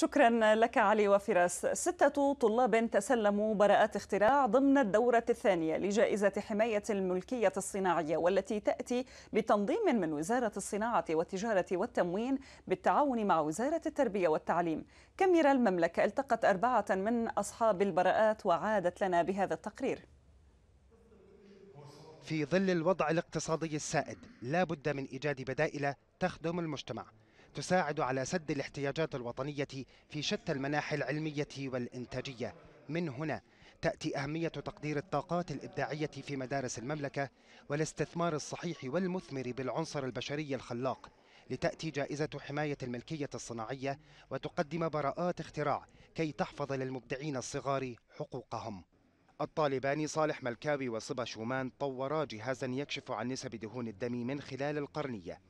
شكرا لك علي وفراس ستة طلاب تسلموا براءات اختراع ضمن الدورة الثانية لجائزة حماية الملكية الصناعية والتي تأتي بتنظيم من وزارة الصناعة والتجارة والتموين بالتعاون مع وزارة التربية والتعليم كاميرا المملكة التقت أربعة من أصحاب البراءات وعادت لنا بهذا التقرير في ظل الوضع الاقتصادي السائد لا بد من إيجاد بدائل تخدم المجتمع تساعد على سد الاحتياجات الوطنية في شتى المناحي العلمية والإنتاجية من هنا تأتي أهمية تقدير الطاقات الإبداعية في مدارس المملكة والاستثمار الصحيح والمثمر بالعنصر البشري الخلاق لتأتي جائزة حماية الملكية الصناعية وتقدم براءات اختراع كي تحفظ للمبدعين الصغار حقوقهم الطالبان صالح ملكاوي وصبا شومان طورا جهازا يكشف عن نسب دهون الدم من خلال القرنية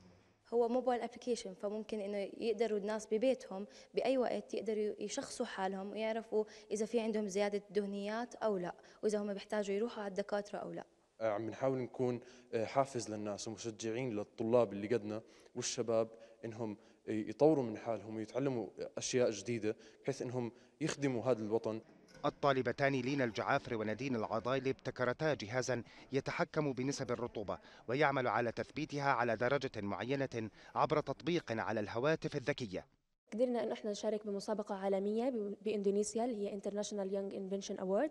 هو موبايل ابلكيشن فممكن انه يقدروا الناس ببيتهم باي وقت يقدروا يشخصوا حالهم ويعرفوا اذا في عندهم زياده دهنيات او لا واذا هم بيحتاجوا يروحوا على الدكاتره او لا آه، عم نحاول نكون آه، حافز للناس ومشجعين للطلاب اللي قدنا والشباب انهم يطوروا من حالهم ويتعلموا اشياء جديده بحيث انهم يخدموا هذا الوطن الطالبتان لينا الجعافر ونادين العضايل ابتكرتا جهازا يتحكم بنسب الرطوبة ويعمل على تثبيتها على درجة معينة عبر تطبيق على الهواتف الذكية قدرنا ان احنا نشارك بمسابقه عالميه باندونيسيا اللي هي انترناشونال يونج انفنشن اوورد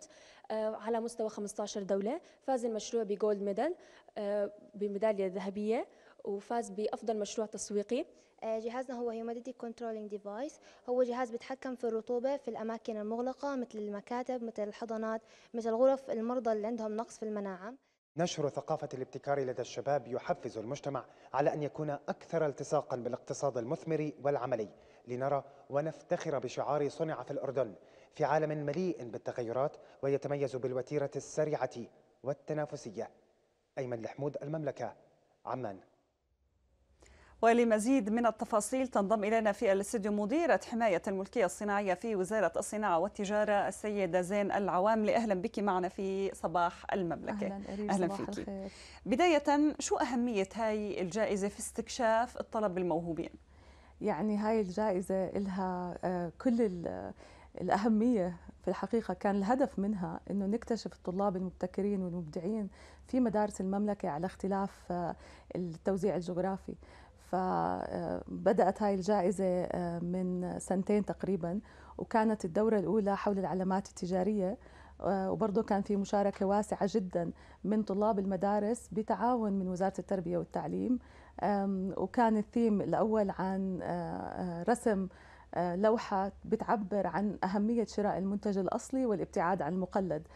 على مستوى 15 دوله فاز المشروع بجولد ميدال آه، بميداليه ذهبيه وفاز بافضل مشروع تسويقي آه، جهازنا هو هيوميديتي كنترولينج device هو جهاز بيتحكم في الرطوبه في الاماكن المغلقه مثل المكاتب مثل الحضانات مثل غرف المرضى اللي عندهم نقص في المناعه نشر ثقافة الابتكار لدى الشباب يحفز المجتمع على أن يكون أكثر التصاقا بالاقتصاد المثمر والعملي لنرى ونفتخر بشعار صنع في الأردن في عالم مليء بالتغيرات ويتميز بالوتيرة السريعة والتنافسية أيمن لحمود المملكة عمان ولمزيد من التفاصيل تنضم إلينا في الاستديو مديرة حماية الملكية الصناعية في وزارة الصناعة والتجارة السيدة زين العواملي أهلا بك معنا في صباح المملكة أهلا, أهلا صباح فيك الخير. بداية شو أهمية هاي الجائزة في استكشاف الطلب الموهوبين؟ يعني هاي الجائزة لها آه، كل الأهمية في الحقيقة كان الهدف منها أنه نكتشف الطلاب المبتكرين والمبدعين في مدارس المملكة على اختلاف آه، التوزيع الجغرافي فبدأت هاي الجائزة آه، من سنتين تقريبا وكانت الدورة الأولى حول العلامات التجارية آه، وبرضه كان في مشاركة واسعة جدا من طلاب المدارس بتعاون من وزارة التربية والتعليم وكان الثيم الأول عن آه، رسم لوحة بتعبر عن أهمية شراء المنتج الأصلي والابتعاد عن المقلد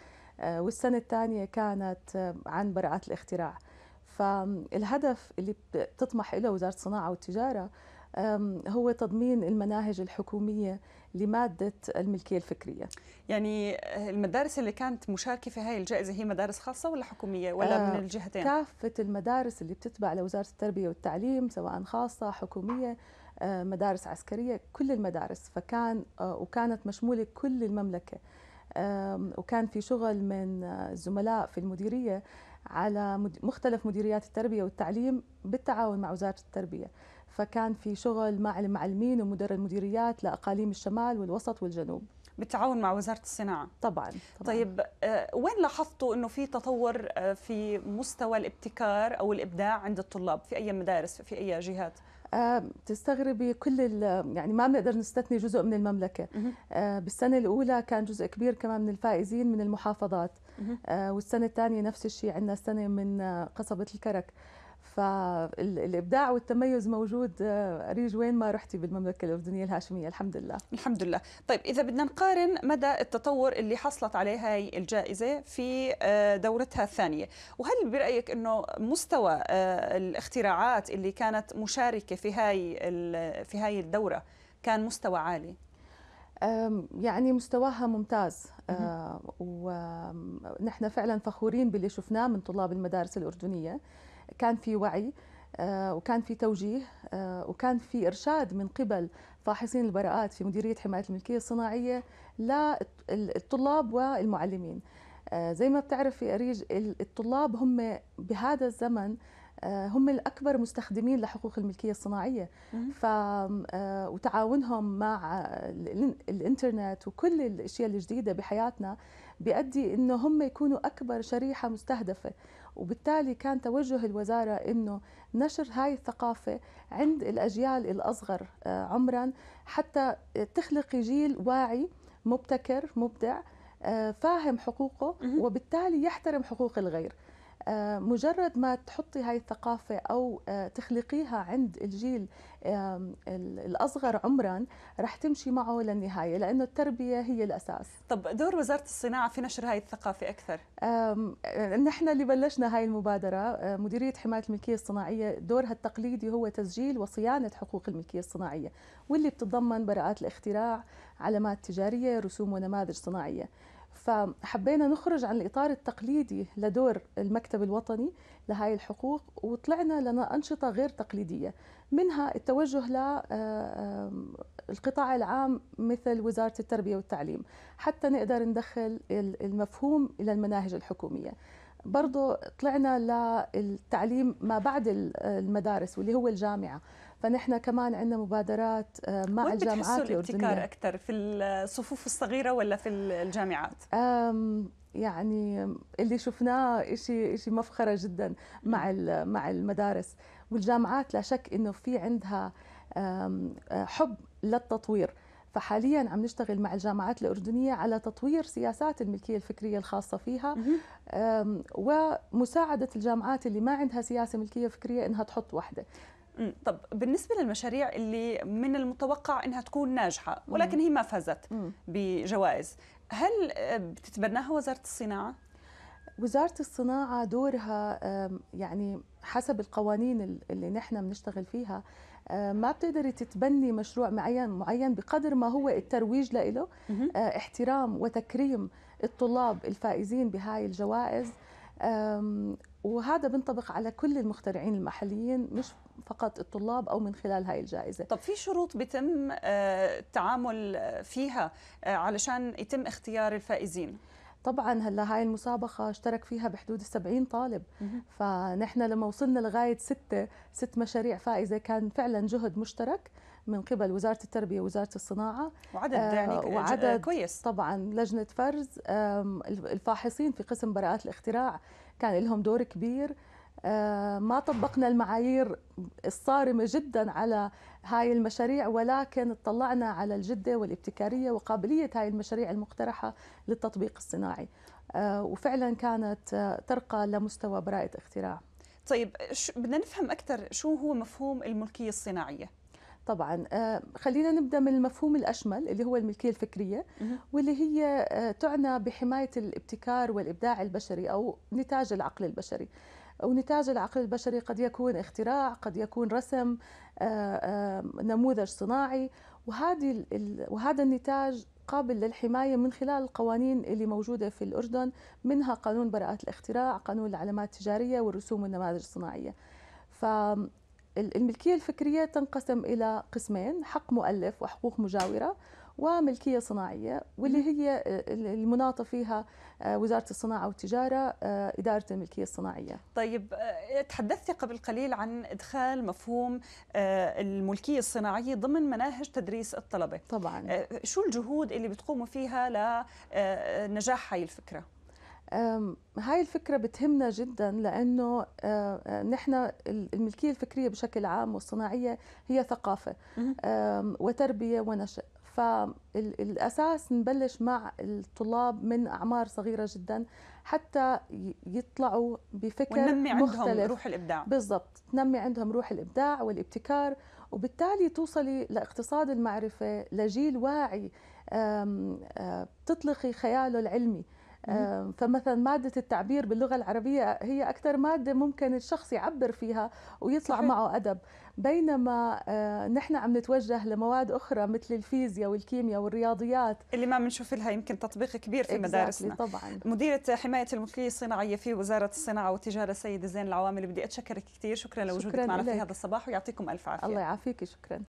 والسنة الثانية كانت عن براءات الاختراع فالهدف اللي بتطمح له وزاره الصناعه والتجاره هو تضمين المناهج الحكوميه لماده الملكيه الفكريه. يعني المدارس اللي كانت مشاركه في هاي الجائزه هي مدارس خاصه ولا حكوميه ولا آه، من الجهتين؟ كافه المدارس اللي بتتبع لوزاره التربيه والتعليم سواء خاصه حكوميه آه، مدارس عسكريه كل المدارس فكان آه، وكانت مشموله كل المملكه. وكان في شغل من الزملاء في المديريه على مختلف مديريات التربية والتعليم بالتعاون مع وزارة التربية فكان في شغل مع المعلمين ومدر المديريات لأقاليم الشمال والوسط والجنوب بالتعاون مع وزارة الصناعة طبعا, طبعاً. طيب آه، وين لاحظتوا أنه في تطور آه، في مستوى الابتكار أو الإبداع عند الطلاب في أي مدارس في أي جهات؟ آه، تستغربي كل يعني ما بنقدر نستثني جزء من المملكة بالسنة الأولى كان جزء كبير كمان من الفائزين من المحافظات آه، والسنه الثانيه نفس الشيء عندنا سنه من آه، قصبه الكرك فالابداع والتميز موجود آه، ريج وين ما رحتي بالمملكه الاردنيه الهاشميه الحمد لله الحمد لله طيب اذا بدنا نقارن مدى التطور اللي حصلت عليه هاي الجائزه في دورتها الثانيه وهل برايك انه مستوى الاختراعات اللي كانت مشاركه في هاي في هاي الدوره كان مستوى عالي يعني مستواها ممتاز أه، ونحن فعلا فخورين باللي شفناه من طلاب المدارس الأردنية كان في وعي أه، وكان في توجيه أه، وكان في إرشاد من قبل فاحصين البراءات في مديرية حماية الملكية الصناعية للطلاب والمعلمين زي ما بتعرفي أريج الطلاب هم بهذا الزمن آه، هم الأكبر مستخدمين لحقوق الملكية الصناعية ف آه، وتعاونهم مع الإنترنت وكل الأشياء الجديدة بحياتنا بيؤدي إنه هم يكونوا أكبر شريحة مستهدفة وبالتالي كان توجه الوزارة إنه نشر هاي الثقافة عند الأجيال الأصغر آه، عمرا حتى تخلق جيل واعي مبتكر مبدع فاهم حقوقه وبالتالي يحترم حقوق الغير آه، مجرد ما تحطي هاي الثقافة أو آه، تخلقيها عند الجيل الأصغر عمرا رح تمشي معه للنهاية لأنه التربية هي الأساس طب دور وزارة الصناعة في نشر هاي الثقافة أكثر؟ نحن اللي بلشنا هاي المبادرة آه، مديرية حماية الملكية الصناعية دورها التقليدي هو تسجيل وصيانة حقوق الملكية الصناعية واللي بتتضمن براءات الاختراع علامات تجارية رسوم ونماذج صناعية فحبينا نخرج عن الإطار التقليدي لدور المكتب الوطني لهاي الحقوق وطلعنا لأنشطة غير تقليدية منها التوجه للقطاع آه، العام مثل وزارة التربية والتعليم حتى نقدر ندخل المفهوم إلى المناهج الحكومية برضه طلعنا للتعليم ما بعد المدارس واللي هو الجامعه فنحن كمان عندنا مبادرات آه، مع وين الجامعات الاردنيه الابتكار اكثر في الصفوف الصغيره ولا في الجامعات يعني اللي شفناه شيء شيء مفخره جدا مع مع المدارس والجامعات لا شك انه في عندها حب للتطوير فحاليا عم نشتغل مع الجامعات الأردنية على تطوير سياسات الملكية الفكرية الخاصة فيها ومساعدة الجامعات اللي ما عندها سياسة ملكية فكرية إنها تحط واحدة طب بالنسبة للمشاريع اللي من المتوقع إنها تكون ناجحة ولكن هي ما فازت بجوائز هل أه، بتتبناها وزارة الصناعة؟ وزارة الصناعة دورها يعني حسب القوانين اللي نحن بنشتغل فيها ما بتقدري تتبني مشروع معين معين بقدر ما هو الترويج له آه، احترام وتكريم الطلاب الفائزين بهاي الجوائز وهذا بينطبق على كل المخترعين المحليين مش فقط الطلاب او من خلال هاي الجائزه طب في شروط بيتم آه، التعامل فيها آه، علشان يتم اختيار الفائزين طبعا هلا هاي المسابقه اشترك فيها بحدود ال 70 طالب فنحن لما وصلنا لغايه سته ست مشاريع فائزه كان فعلا جهد مشترك من قبل وزاره التربيه ووزاره الصناعه وعدد آه، يعني وعدد آه، كويس طبعا لجنه فرز الفاحصين في قسم براءات الاختراع كان لهم دور كبير آه، ما طبقنا المعايير الصارمة جدا على هاي المشاريع ولكن اطلعنا على الجدة والابتكارية وقابلية هاي المشاريع المقترحة للتطبيق الصناعي آه، وفعلا كانت آه، ترقى لمستوى براءة اختراع طيب بدنا نفهم أكثر شو هو مفهوم الملكية الصناعية طبعا خلينا نبدا من المفهوم الاشمل اللي هو الملكيه الفكريه واللي هي تعنى بحمايه الابتكار والابداع البشري او نتاج العقل البشري ونتاج العقل البشري قد يكون اختراع قد يكون رسم آه، آه، نموذج صناعي وهذه وهذا النتاج قابل للحمايه من خلال القوانين اللي موجوده في الاردن منها قانون براءه الاختراع قانون العلامات التجاريه والرسوم والنماذج الصناعيه فالملكيه الفكريه تنقسم الى قسمين حق مؤلف وحقوق مجاوره وملكيه صناعيه واللي هي آه، المناطه فيها آه، وزاره الصناعه والتجاره آه، اداره الملكيه الصناعيه. طيب تحدثت قبل قليل عن ادخال مفهوم الملكيه الصناعيه ضمن مناهج تدريس الطلبه. طبعا. شو الجهود اللي بتقوموا فيها لنجاح هاي الفكره؟ هاي الفكرة بتهمنا جدا لأنه نحن الملكية الفكرية بشكل عام والصناعية هي ثقافة وتربية ونشأ فالاساس نبلش مع الطلاب من اعمار صغيره جدا حتى يطلعوا بفكر وننمي مختلف. عندهم روح الابداع بالضبط تنمي عندهم روح الابداع والابتكار وبالتالي توصلي لاقتصاد المعرفه لجيل واعي آه، تطلقي خياله العلمي آه، فمثلا مادة التعبير باللغة العربية هي أكثر مادة ممكن الشخص يعبر فيها ويطلع صحيح. معه أدب بينما آه، نحن عم نتوجه لمواد أخرى مثل الفيزياء والكيمياء والرياضيات اللي ما بنشوف لها يمكن تطبيق كبير في مدارسنا طبعا مديرة حماية الملكية الصناعية في وزارة الصناعة والتجارة السيدة زين العوامل بدي أتشكرك كثير شكرا لوجودك معنا في هذا الصباح ويعطيكم ألف عافية الله يعافيك شكرا